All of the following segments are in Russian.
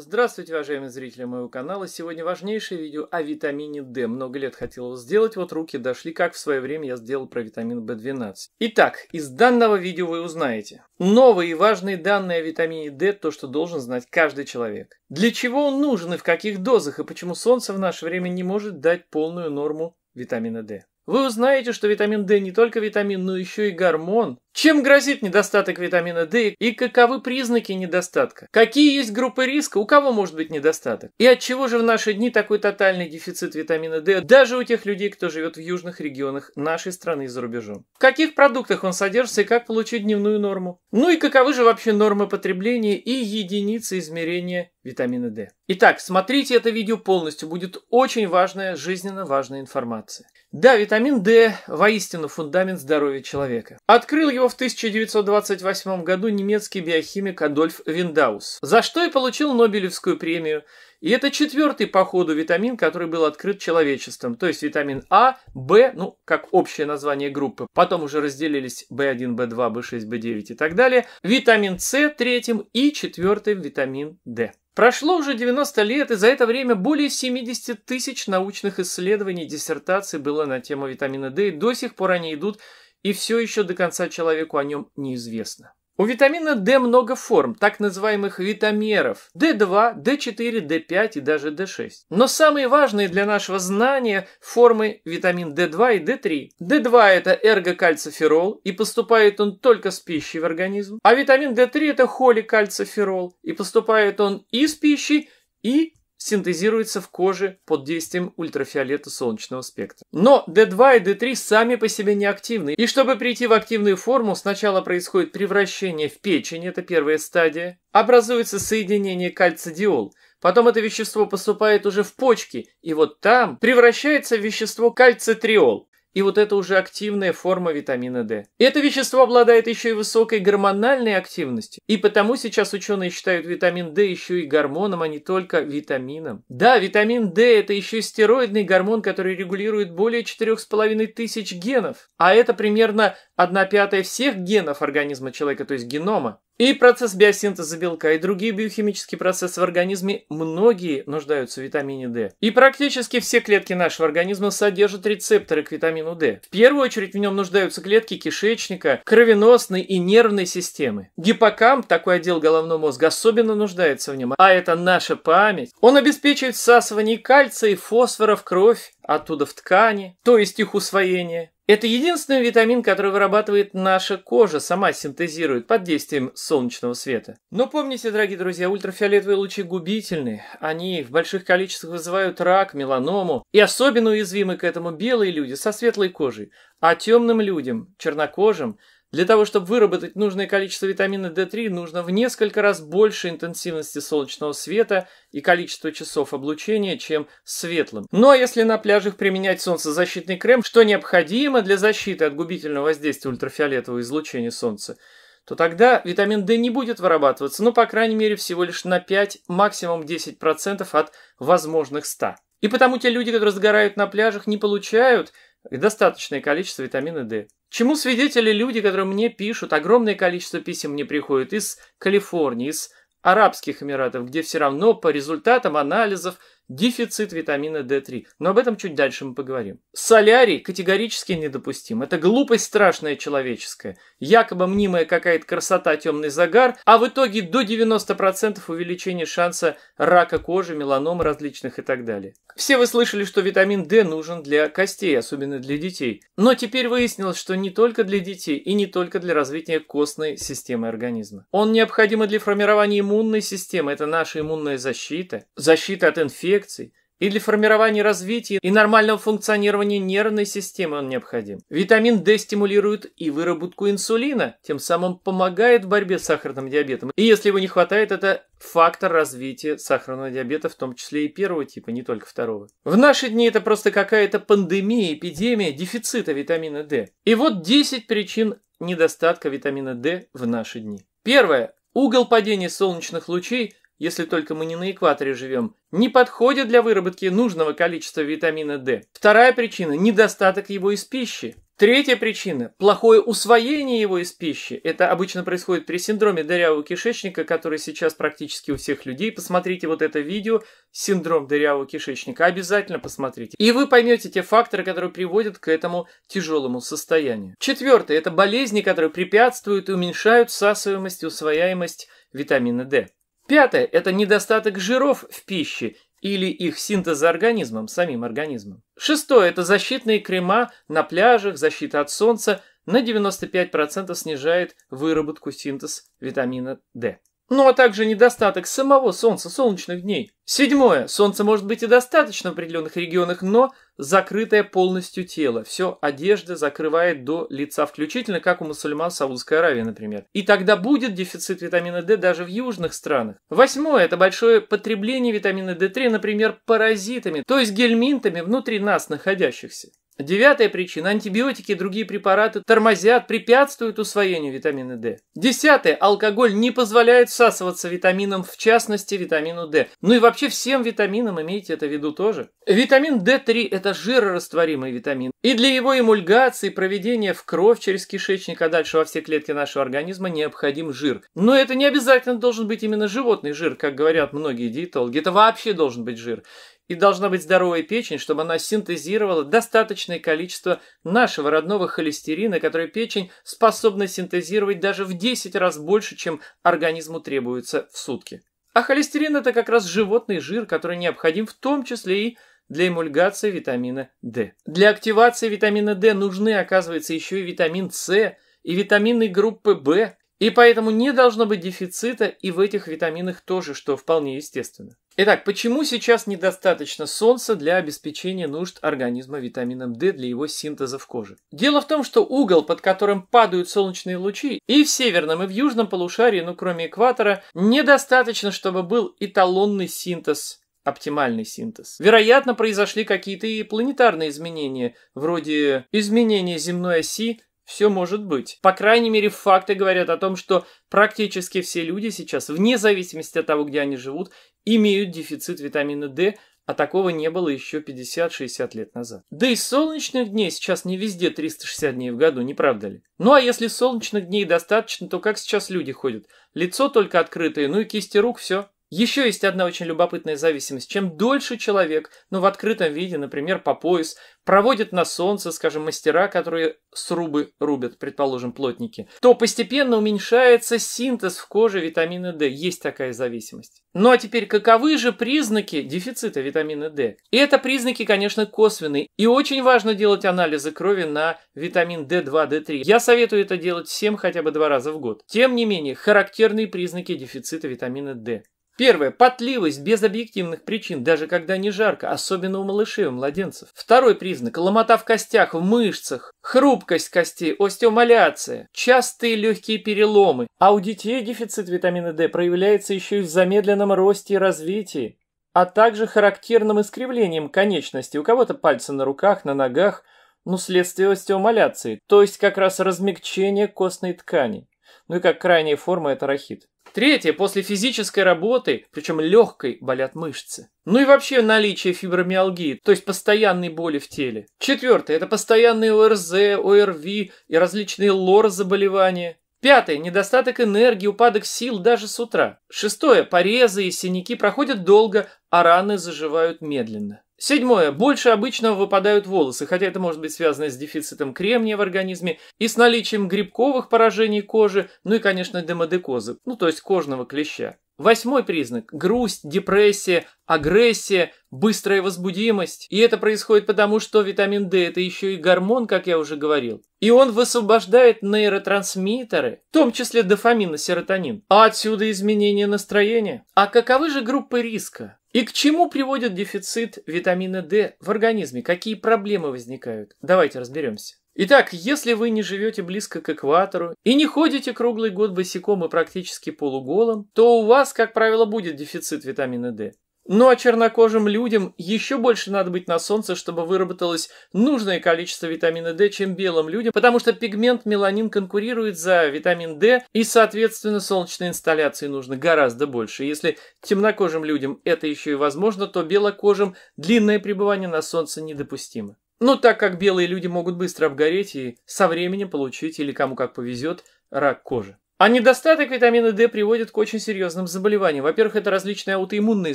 Здравствуйте, уважаемые зрители моего канала. Сегодня важнейшее видео о витамине D. Много лет хотел его сделать, вот руки дошли, как в свое время я сделал про витамин в 12 Итак, из данного видео вы узнаете новые и важные данные о витамине D, то, что должен знать каждый человек. Для чего он нужен и в каких дозах, и почему солнце в наше время не может дать полную норму витамина D. Вы узнаете, что витамин D не только витамин, но еще и гормон, чем грозит недостаток витамина D и каковы признаки недостатка? Какие есть группы риска, у кого может быть недостаток? И от чего же в наши дни такой тотальный дефицит витамина D даже у тех людей, кто живет в южных регионах нашей страны и за рубежом? В каких продуктах он содержится и как получить дневную норму? Ну и каковы же вообще нормы потребления и единицы измерения витамина D? Итак, смотрите это видео полностью, будет очень важная, жизненно важная информация. Да, витамин D воистину фундамент здоровья человека. Открыл его его в 1928 году немецкий биохимик Адольф Виндаус, за что и получил Нобелевскую премию. И это четвертый по ходу витамин, который был открыт человечеством, то есть витамин А, В, ну, как общее название группы. Потом уже разделились В1, В2, В6, В9 и так далее. Витамин С третьим и четвертым витамин D. Прошло уже 90 лет, и за это время более 70 тысяч научных исследований, диссертаций было на тему витамина D, и до сих пор они идут, и все еще до конца человеку о нем неизвестно. У витамина D много форм, так называемых витамеров D2, D4, D5 и даже D6. Но самые важные для нашего знания формы витамин D2 и D3. D2 это эргокальциферол и поступает он только с пищей в организм, а витамин D3 это холикальциферол и поступает он и с пищей, и синтезируется в коже под действием ультрафиолета солнечного спектра. Но D2 и D3 сами по себе не активны. И чтобы прийти в активную форму, сначала происходит превращение в печень, это первая стадия, образуется соединение кальцидиол, потом это вещество поступает уже в почки, и вот там превращается в вещество кальцитриол и вот это уже активная форма витамина D. Это вещество обладает еще и высокой гормональной активностью, и потому сейчас ученые считают витамин D еще и гормоном, а не только витамином. Да, витамин D это еще и стероидный гормон, который регулирует более 4,5 тысяч генов, а это примерно 1 пятая всех генов организма человека, то есть генома. И процесс биосинтеза белка, и другие биохимические процессы в организме многие нуждаются в витамине D. И практически все клетки нашего организма содержат рецепторы к витамину D. В первую очередь в нем нуждаются клетки кишечника, кровеносной и нервной системы. Гиппокамп, такой отдел головного мозга, особенно нуждается в нем, а это наша память. Он обеспечивает всасывание кальция и фосфора в кровь, оттуда в ткани, то есть их усвоение. Это единственный витамин, который вырабатывает наша кожа, сама синтезирует под действием солнечного света. Но помните, дорогие друзья, ультрафиолетовые лучи губительны. Они в больших количествах вызывают рак, меланому. И особенно уязвимы к этому белые люди со светлой кожей. А темным людям, чернокожим, для того, чтобы выработать нужное количество витамина D3, нужно в несколько раз больше интенсивности солнечного света и количества часов облучения, чем светлым. Но ну, а если на пляжах применять солнцезащитный крем, что необходимо для защиты от губительного воздействия ультрафиолетового излучения солнца, то тогда витамин D не будет вырабатываться, ну, по крайней мере, всего лишь на 5, максимум 10% от возможных 100. И потому те люди, которые сгорают на пляжах, не получают – и достаточное количество витамина D. Чему свидетели люди, которые мне пишут, огромное количество писем мне приходит из Калифорнии, из Арабских Эмиратов, где все равно по результатам анализов – дефицит витамина D3. Но об этом чуть дальше мы поговорим. Солярий категорически недопустим. Это глупость страшная человеческая. Якобы мнимая какая-то красота, темный загар, а в итоге до 90% увеличения шанса рака кожи, меланомы различных и так далее. Все вы слышали, что витамин D нужен для костей, особенно для детей. Но теперь выяснилось, что не только для детей и не только для развития костной системы организма. Он необходим и для формирования иммунной системы, это наша иммунная защита, защита от инфекций, инъекций и для формирования развития и нормального функционирования нервной системы он необходим. Витамин D стимулирует и выработку инсулина, тем самым помогает в борьбе с сахарным диабетом. И если его не хватает, это фактор развития сахарного диабета, в том числе и первого типа, не только второго. В наши дни это просто какая-то пандемия, эпидемия дефицита витамина D. И вот 10 причин недостатка витамина D в наши дни. Первое. Угол падения солнечных лучей если только мы не на экваторе живем, не подходят для выработки нужного количества витамина D. Вторая причина – недостаток его из пищи. Третья причина – плохое усвоение его из пищи. Это обычно происходит при синдроме дырявого кишечника, который сейчас практически у всех людей. Посмотрите вот это видео «Синдром дырявого кишечника». Обязательно посмотрите. И вы поймете те факторы, которые приводят к этому тяжелому состоянию. Четвертое – это болезни, которые препятствуют и уменьшают всасываемость и усвояемость витамина D. Пятое – это недостаток жиров в пище или их синтеза организмом, самим организмом. Шестое – это защитные крема на пляжах, защита от солнца на 95% снижает выработку синтез витамина D ну а также недостаток самого Солнца, солнечных дней. Седьмое. Солнце может быть и достаточно в определенных регионах, но закрытое полностью тело. Все одежда закрывает до лица включительно, как у мусульман Саудовской Аравии, например. И тогда будет дефицит витамина D даже в южных странах. Восьмое. Это большое потребление витамина D3, например, паразитами, то есть гельминтами внутри нас находящихся. Девятая причина. Антибиотики и другие препараты тормозят, препятствуют усвоению витамина D. Десятая. Алкоголь не позволяет всасываться витаминам, в частности витамину D. Ну и вообще всем витаминам имейте это в виду тоже. Витамин D3 – это жирорастворимый витамин. И для его эмульгации, проведения в кровь через кишечник, а дальше во все клетки нашего организма необходим жир. Но это не обязательно должен быть именно животный жир, как говорят многие диетологи. Это вообще должен быть жир и должна быть здоровая печень, чтобы она синтезировала достаточное количество нашего родного холестерина, который печень способна синтезировать даже в 10 раз больше, чем организму требуется в сутки. А холестерин – это как раз животный жир, который необходим в том числе и для эмульгации витамина D. Для активации витамина D нужны, оказывается, еще и витамин С и витаминной группы В, и поэтому не должно быть дефицита и в этих витаминах тоже, что вполне естественно. Итак, почему сейчас недостаточно солнца для обеспечения нужд организма витамином D для его синтеза в коже? Дело в том, что угол, под которым падают солнечные лучи, и в северном, и в южном полушарии, ну кроме экватора, недостаточно, чтобы был эталонный синтез оптимальный синтез. Вероятно, произошли какие-то и планетарные изменения, вроде изменения земной оси все может быть. По крайней мере, факты говорят о том, что практически все люди сейчас, вне зависимости от того, где они живут, имеют дефицит витамина D, а такого не было еще 50-60 лет назад. Да и солнечных дней сейчас не везде 360 дней в году, не правда ли? Ну а если солнечных дней достаточно, то как сейчас люди ходят? Лицо только открытое, ну и кисти рук, все. Еще есть одна очень любопытная зависимость. Чем дольше человек, ну в открытом виде, например, по пояс, проводит на солнце, скажем, мастера, которые срубы рубят, предположим, плотники, то постепенно уменьшается синтез в коже витамина D. Есть такая зависимость. Ну а теперь, каковы же признаки дефицита витамина D? И это признаки, конечно, косвенные. И очень важно делать анализы крови на витамин D2, D3. Я советую это делать всем хотя бы два раза в год. Тем не менее, характерные признаки дефицита витамина D. Первое. Потливость без объективных причин, даже когда не жарко, особенно у малышей, у младенцев. Второй признак. Ломота в костях, в мышцах, хрупкость костей, остеомаляция, частые легкие переломы. А у детей дефицит витамина D проявляется еще и в замедленном росте и развитии, а также характерным искривлением конечностей. У кого-то пальцы на руках, на ногах, ну, следствие остеомаляции, то есть как раз размягчение костной ткани. Ну и как крайняя форма это рахит. Третье, после физической работы, причем легкой, болят мышцы. Ну и вообще наличие фибромиалгии, то есть постоянной боли в теле. Четвертое, это постоянные ОРЗ, ОРВИ и различные лор-заболевания. Пятое. Недостаток энергии, упадок сил даже с утра. Шестое. Порезы и синяки проходят долго, а раны заживают медленно. Седьмое. Больше обычного выпадают волосы, хотя это может быть связано с дефицитом кремния в организме и с наличием грибковых поражений кожи, ну и, конечно, демодекозы, ну то есть кожного клеща. Восьмой признак – грусть, депрессия, агрессия, быстрая возбудимость. И это происходит потому, что витамин D – это еще и гормон, как я уже говорил. И он высвобождает нейротрансмиттеры, в том числе дофамин и серотонин. А отсюда изменение настроения. А каковы же группы риска? И к чему приводит дефицит витамина D в организме? Какие проблемы возникают? Давайте разберемся. Итак, если вы не живете близко к экватору и не ходите круглый год босиком и практически полуголым, то у вас, как правило, будет дефицит витамина D. Ну а чернокожим людям еще больше надо быть на солнце, чтобы выработалось нужное количество витамина D, чем белым людям, потому что пигмент меланин конкурирует за витамин D, и, соответственно, солнечной инсталляции нужно гораздо больше. Если темнокожим людям это еще и возможно, то белокожим длинное пребывание на солнце недопустимо. Но ну, так как белые люди могут быстро обгореть и со временем получить, или кому как повезет, рак кожи. А недостаток витамина D приводит к очень серьезным заболеваниям. Во-первых, это различные аутоиммунные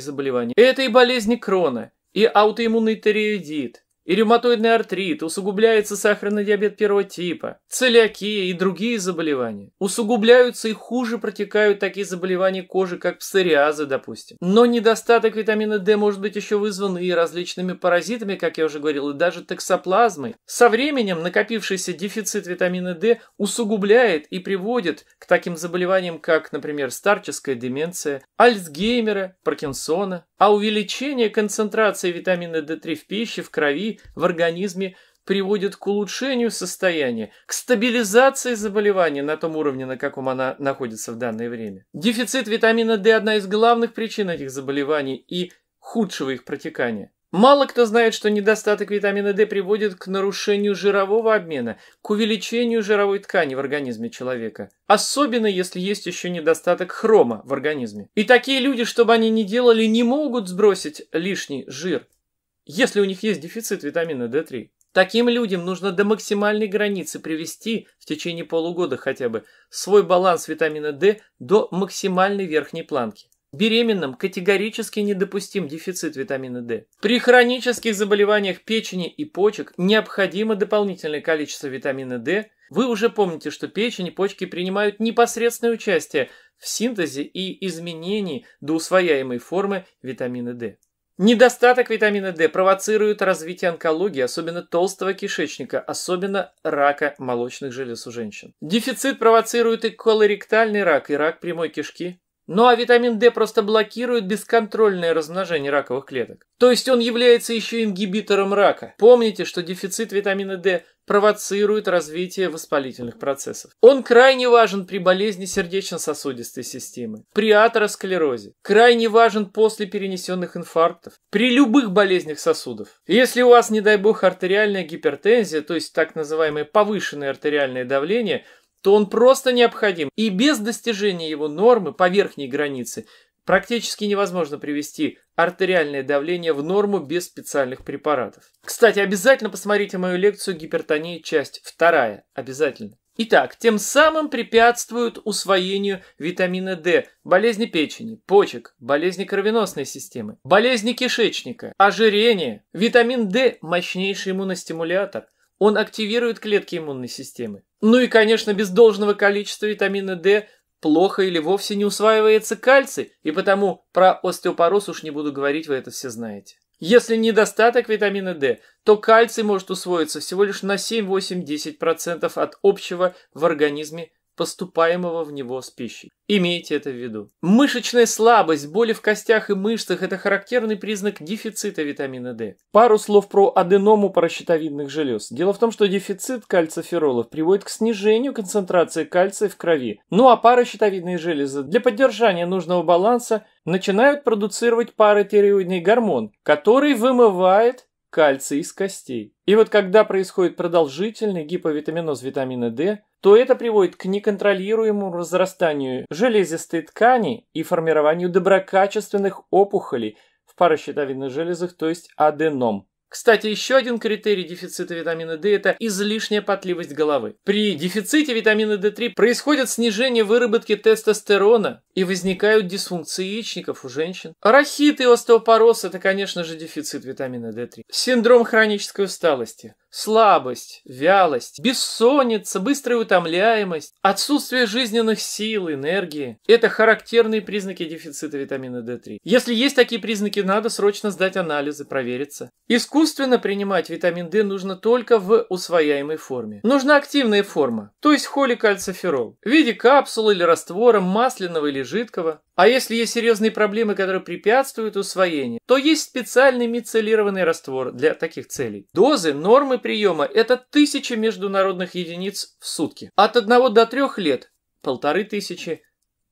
заболевания. Это и болезни Крона, и аутоиммунный тиреоидит, и ревматоидный артрит, усугубляется сахарный диабет первого типа, целиакия и другие заболевания. Усугубляются и хуже протекают такие заболевания кожи, как псориазы, допустим. Но недостаток витамина D может быть еще вызван и различными паразитами, как я уже говорил, и даже токсоплазмой. Со временем накопившийся дефицит витамина D усугубляет и приводит к таким заболеваниям, как, например, старческая деменция, Альцгеймера, Паркинсона. А увеличение концентрации витамина D3 в пище, в крови в организме приводит к улучшению состояния, к стабилизации заболевания на том уровне, на каком она находится в данное время. Дефицит витамина D – одна из главных причин этих заболеваний и худшего их протекания. Мало кто знает, что недостаток витамина D приводит к нарушению жирового обмена, к увеличению жировой ткани в организме человека. Особенно, если есть еще недостаток хрома в организме. И такие люди, чтобы они не делали, не могут сбросить лишний жир если у них есть дефицит витамина D3. Таким людям нужно до максимальной границы привести в течение полугода хотя бы свой баланс витамина D до максимальной верхней планки. Беременным категорически недопустим дефицит витамина D. При хронических заболеваниях печени и почек необходимо дополнительное количество витамина D. Вы уже помните, что печень и почки принимают непосредственное участие в синтезе и изменении до усвояемой формы витамина D. Недостаток витамина D провоцирует развитие онкологии, особенно толстого кишечника, особенно рака молочных желез у женщин. Дефицит провоцирует и колоректальный рак, и рак прямой кишки, ну а витамин D просто блокирует бесконтрольное размножение раковых клеток. То есть он является еще ингибитором рака. Помните, что дефицит витамина D провоцирует развитие воспалительных процессов. Он крайне важен при болезни сердечно-сосудистой системы, при атеросклерозе, крайне важен после перенесенных инфарктов, при любых болезнях сосудов. Если у вас, не дай бог, артериальная гипертензия, то есть так называемое повышенное артериальное давление – то он просто необходим. И без достижения его нормы по верхней границе практически невозможно привести артериальное давление в норму без специальных препаратов. Кстати, обязательно посмотрите мою лекцию «Гипертония. Часть 2». Обязательно. Итак, тем самым препятствуют усвоению витамина D, болезни печени, почек, болезни кровеносной системы, болезни кишечника, ожирение. Витамин D – мощнейший иммуностимулятор – он активирует клетки иммунной системы. Ну и, конечно, без должного количества витамина D плохо или вовсе не усваивается кальций, и потому про остеопороз уж не буду говорить, вы это все знаете. Если недостаток витамина D, то кальций может усвоиться всего лишь на 7-8-10% от общего в организме поступаемого в него с пищей. Имейте это в виду. Мышечная слабость, боли в костях и мышцах – это характерный признак дефицита витамина D. Пару слов про аденому паращитовидных желез. Дело в том, что дефицит кальциферолов приводит к снижению концентрации кальция в крови. Ну а паращитовидные железы для поддержания нужного баланса начинают продуцировать паратиреоидный гормон, который вымывает кальций из костей. И вот когда происходит продолжительный гиповитаминоз витамина D, то это приводит к неконтролируемому разрастанию железистой ткани и формированию доброкачественных опухолей в паращитовидных железах, то есть аденом. Кстати, еще один критерий дефицита витамина D – это излишняя потливость головы. При дефиците витамина D3 происходит снижение выработки тестостерона и возникают дисфункции яичников у женщин. Рахит и остеопороз – это, конечно же, дефицит витамина D3. Синдром хронической усталости – Слабость, вялость, бессонница, быстрая утомляемость, отсутствие жизненных сил, энергии – это характерные признаки дефицита витамина D3. Если есть такие признаки, надо срочно сдать анализы, провериться. Искусственно принимать витамин D нужно только в усвояемой форме. Нужна активная форма, то есть холикальциферол, в виде капсулы или раствора, масляного или жидкого. А если есть серьезные проблемы, которые препятствуют усвоению, то есть специальный мицеллированный раствор для таких целей. Дозы, нормы приема – это тысяча международных единиц в сутки. От 1 до 3 лет – полторы тысячи.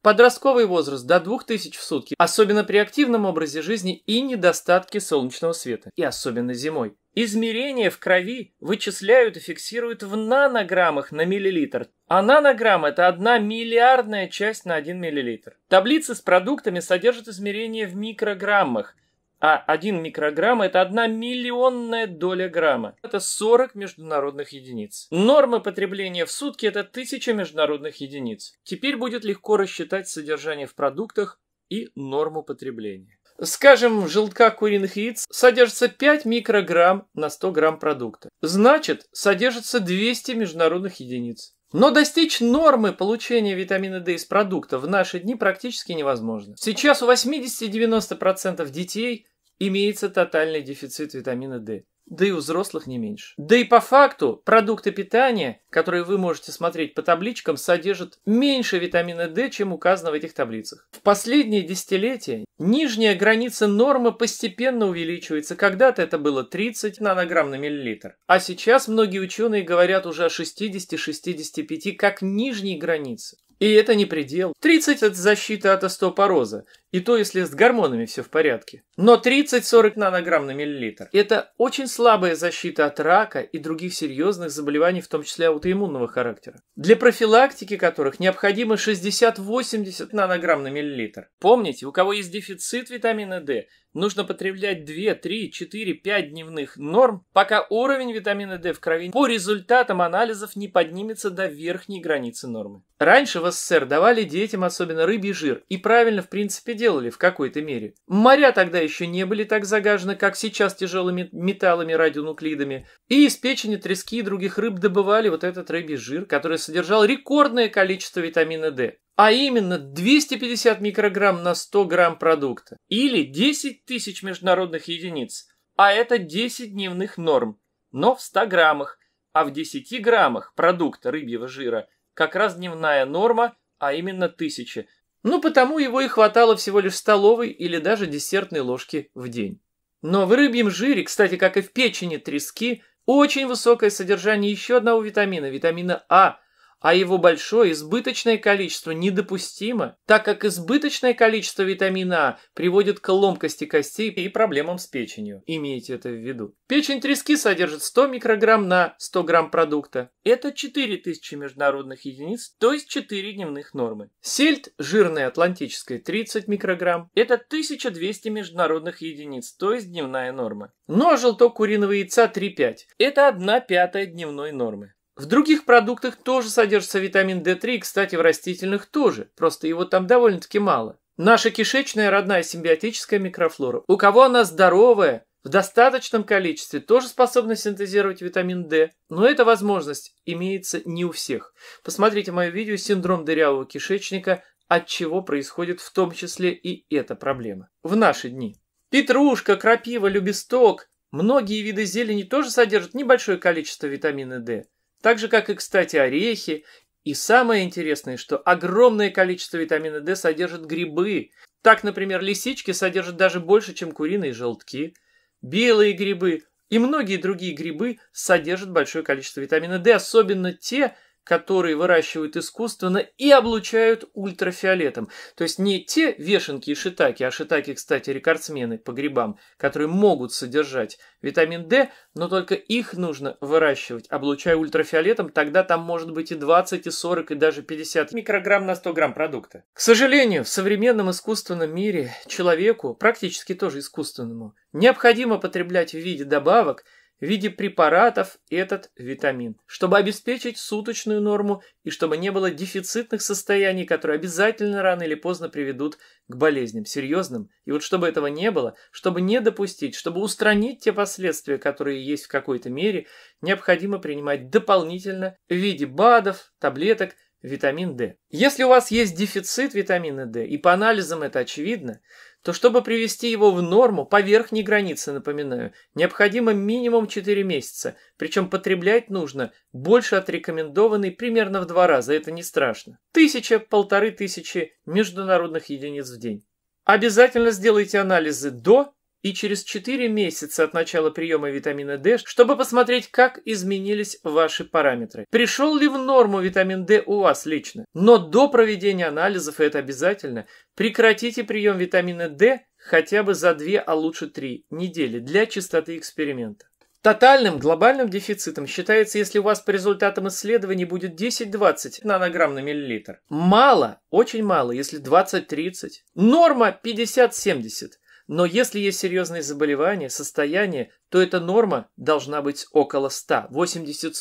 Подростковый возраст – до 2000 в сутки, особенно при активном образе жизни и недостатке солнечного света, и особенно зимой. Измерения в крови вычисляют и фиксируют в нанограммах на миллилитр, а нанограмм – это одна миллиардная часть на 1 миллилитр. Таблицы с продуктами содержат измерения в микрограммах – а 1 микрограмм – это 1 миллионная доля грамма. Это 40 международных единиц. Норма потребления в сутки – это 1000 международных единиц. Теперь будет легко рассчитать содержание в продуктах и норму потребления. Скажем, в желтках куриных яиц содержится 5 микрограмм на 100 грамм продукта. Значит, содержится 200 международных единиц. Но достичь нормы получения витамина D из продукта в наши дни практически невозможно. Сейчас у 80-90% детей имеется тотальный дефицит витамина D. Да и у взрослых не меньше. Да и по факту продукты питания, которые вы можете смотреть по табличкам, содержат меньше витамина D, чем указано в этих таблицах. В последние десятилетия нижняя граница нормы постепенно увеличивается. Когда-то это было 30 нанограмм на миллилитр. А сейчас многие ученые говорят уже о 60-65 как нижней границе. И это не предел. 30 – это защита от остеопороза. И то, если с гормонами все в порядке. Но 30-40 нанограмм на миллилитр – это очень слабая защита от рака и других серьезных заболеваний, в том числе аутоиммунного характера, для профилактики которых необходимо 60-80 нанограмм на миллилитр. Помните, у кого есть дефицит витамина D, нужно потреблять 2, 3, 4, 5 дневных норм, пока уровень витамина D в крови по результатам анализов не поднимется до верхней границы нормы. Раньше в СССР давали детям особенно рыбий жир, и правильно, в принципе, делали сделали в какой-то мере. Моря тогда еще не были так загажены, как сейчас тяжелыми металлами, радионуклидами. И из печени трески и других рыб добывали вот этот рыбий жир, который содержал рекордное количество витамина D. А именно 250 микрограмм на 100 грамм продукта. Или 10 тысяч международных единиц. А это 10 дневных норм. Но в 100 граммах. А в 10 граммах продукта рыбьего жира как раз дневная норма, а именно 1000. Ну, потому его и хватало всего лишь столовой или даже десертной ложки в день. Но в рыбьем жире, кстати, как и в печени трески, очень высокое содержание еще одного витамина, витамина А, а его большое избыточное количество недопустимо, так как избыточное количество витамина А приводит к ломкости костей и проблемам с печенью. Имейте это в виду. Печень трески содержит 100 микрограмм на 100 грамм продукта. Это 4000 международных единиц, то есть 4 дневных нормы. Сельдь жирная атлантическая 30 микрограмм. Это 1200 международных единиц, то есть дневная норма. Но желток куриного яйца 3,5. Это 1 пятая дневной нормы. В других продуктах тоже содержится витамин D3, и, кстати, в растительных тоже, просто его там довольно-таки мало. Наша кишечная родная симбиотическая микрофлора, у кого она здоровая, в достаточном количестве тоже способна синтезировать витамин D, но эта возможность имеется не у всех. Посмотрите мое видео «Синдром дырявого кишечника», от чего происходит в том числе и эта проблема в наши дни. Петрушка, крапива, любесток – многие виды зелени тоже содержат небольшое количество витамина D. Так же, как и, кстати, орехи. И самое интересное, что огромное количество витамина D содержат грибы. Так, например, лисички содержат даже больше, чем куриные желтки. Белые грибы и многие другие грибы содержат большое количество витамина D, особенно те, которые выращивают искусственно и облучают ультрафиолетом. То есть не те вешенки и шитаки, а шитаки, кстати, рекордсмены по грибам, которые могут содержать витамин D, но только их нужно выращивать, облучая ультрафиолетом, тогда там может быть и 20, и 40, и даже 50 микрограмм на 100 грамм продукта. К сожалению, в современном искусственном мире человеку, практически тоже искусственному, необходимо потреблять в виде добавок – в виде препаратов этот витамин, чтобы обеспечить суточную норму и чтобы не было дефицитных состояний, которые обязательно рано или поздно приведут к болезням серьезным. И вот чтобы этого не было, чтобы не допустить, чтобы устранить те последствия, которые есть в какой-то мере, необходимо принимать дополнительно в виде БАДов, таблеток, витамин D. Если у вас есть дефицит витамина D, и по анализам это очевидно, то чтобы привести его в норму по верхней границе, напоминаю, необходимо минимум 4 месяца, причем потреблять нужно больше от рекомендованной примерно в два раза, это не страшно. Тысяча, полторы тысячи международных единиц в день. Обязательно сделайте анализы до и через 4 месяца от начала приема витамина D, чтобы посмотреть, как изменились ваши параметры. Пришел ли в норму витамин D у вас лично? Но до проведения анализов, и это обязательно, прекратите прием витамина D хотя бы за 2, а лучше 3 недели для чистоты эксперимента. Тотальным глобальным дефицитом считается, если у вас по результатам исследований будет 10-20 нанограмм на миллилитр. Мало, очень мало, если 20-30. Норма 50-70. Но если есть серьезные заболевания, состояние, то эта норма должна быть около 100, 80-100.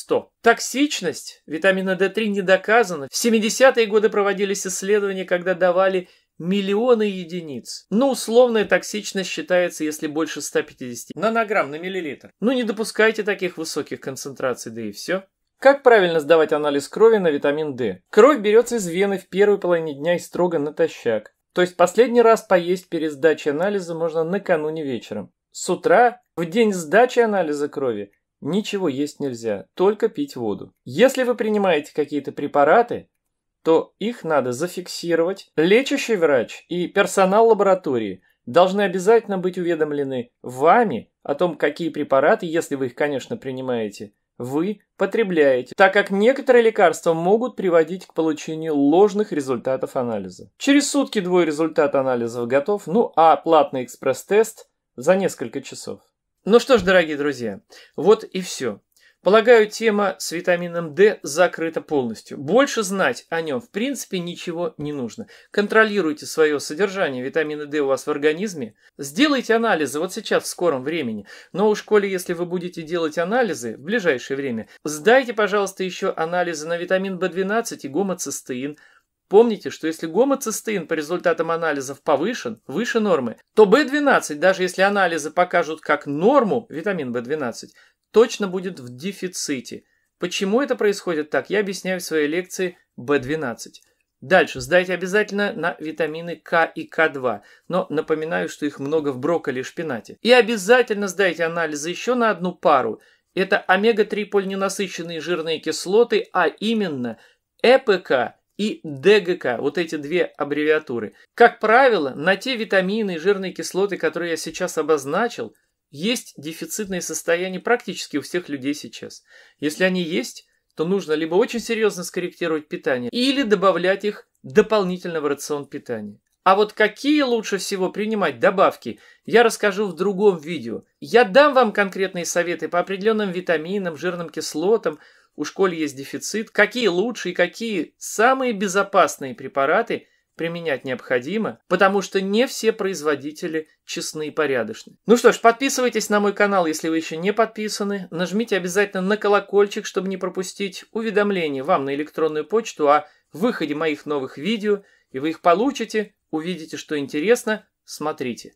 Токсичность витамина D3 не доказана. В 70-е годы проводились исследования, когда давали миллионы единиц. Но ну, условная токсичность считается, если больше 150 нанограмм на миллилитр. Ну не допускайте таких высоких концентраций, да и все. Как правильно сдавать анализ крови на витамин D? Кровь берется из вены в первой половине дня и строго натощак. То есть последний раз поесть перед сдачей анализа можно накануне вечером. С утра, в день сдачи анализа крови, ничего есть нельзя, только пить воду. Если вы принимаете какие-то препараты, то их надо зафиксировать. Лечащий врач и персонал лаборатории должны обязательно быть уведомлены вами о том, какие препараты, если вы их, конечно, принимаете, вы потребляете, так как некоторые лекарства могут приводить к получению ложных результатов анализа. Через сутки-двое результат анализов готов, ну а платный экспресс-тест за несколько часов. Ну что ж, дорогие друзья, вот и все. Полагаю, тема с витамином D закрыта полностью. Больше знать о нем в принципе ничего не нужно. Контролируйте свое содержание витамина D у вас в организме. Сделайте анализы вот сейчас в скором времени. Но у коли если вы будете делать анализы в ближайшее время, сдайте, пожалуйста, еще анализы на витамин B12 и гомоцистеин. Помните, что если гомоцистеин по результатам анализов повышен, выше нормы, то B12, даже если анализы покажут как норму витамин B12, точно будет в дефиците. Почему это происходит так, я объясняю в своей лекции B12. Дальше сдайте обязательно на витамины К и К2, но напоминаю, что их много в брокколи и шпинате. И обязательно сдайте анализы еще на одну пару. Это омега-3 полиненасыщенные жирные кислоты, а именно ЭПК и ДГК, вот эти две аббревиатуры. Как правило, на те витамины и жирные кислоты, которые я сейчас обозначил, есть дефицитные состояния практически у всех людей сейчас. Если они есть, то нужно либо очень серьезно скорректировать питание, или добавлять их дополнительно в рацион питания. А вот какие лучше всего принимать добавки, я расскажу в другом видео. Я дам вам конкретные советы по определенным витаминам, жирным кислотам, у школы есть дефицит, какие лучшие, какие самые безопасные препараты – применять необходимо, потому что не все производители честны и порядочны. Ну что ж, подписывайтесь на мой канал, если вы еще не подписаны. Нажмите обязательно на колокольчик, чтобы не пропустить уведомления вам на электронную почту о выходе моих новых видео, и вы их получите, увидите, что интересно, смотрите.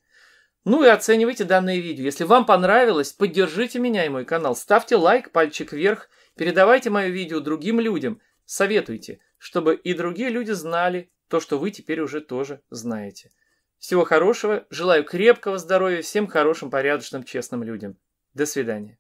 Ну и оценивайте данное видео. Если вам понравилось, поддержите меня и мой канал. Ставьте лайк, пальчик вверх, передавайте мое видео другим людям, советуйте, чтобы и другие люди знали то, что вы теперь уже тоже знаете. Всего хорошего, желаю крепкого здоровья всем хорошим, порядочным, честным людям. До свидания.